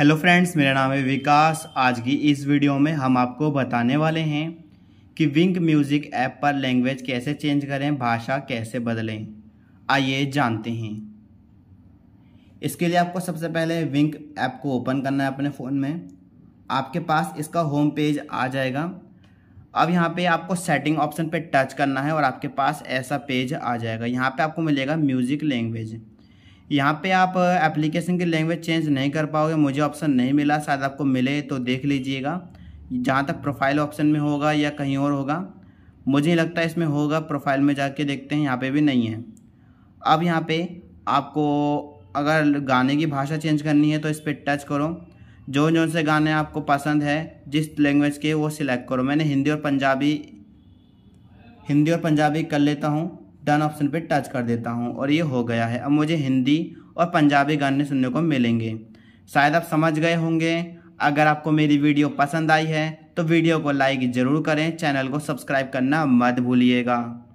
hello friends मेरा नाम है विकास आज की इस वीडियो में हम आपको बताने वाले हैं कि विंक म्यूज़िक ऐप पर लैंग्वेज कैसे चेंज करें भाषा कैसे बदलें आइए जानते हैं इसके लिए आपको सबसे पहले विंक ऐप को ओपन करना है अपने फ़ोन में आपके पास इसका होम पेज आ जाएगा अब यहाँ पे आपको सेटिंग ऑप्शन पे टच करना है और आपके पास ऐसा पेज आ जाएगा यहाँ पे आपको मिलेगा म्यूज़िक लैंग्वेज यहाँ पे आप एप्लीकेशन की लैंग्वेज चेंज नहीं कर पाओगे मुझे ऑप्शन नहीं मिला शायद आपको मिले तो देख लीजिएगा जहाँ तक प्रोफाइल ऑप्शन में होगा या कहीं और होगा मुझे लगता है इसमें होगा प्रोफाइल में जाके देखते हैं यहाँ पे भी नहीं है अब यहाँ पे आपको अगर गाने की भाषा चेंज करनी है तो इस पर टच करो जो जो से गाने आपको पसंद है जिस लैंग्वेज के वो सिलेक्ट करो मैंने हिंदी और पंजाबी हिंदी और पंजाबी कर लेता हूँ डन ऑप्शन पे टच कर देता हूँ और ये हो गया है अब मुझे हिंदी और पंजाबी गाने सुनने को मिलेंगे शायद आप समझ गए होंगे अगर आपको मेरी वीडियो पसंद आई है तो वीडियो को लाइक ज़रूर करें चैनल को सब्सक्राइब करना मत भूलिएगा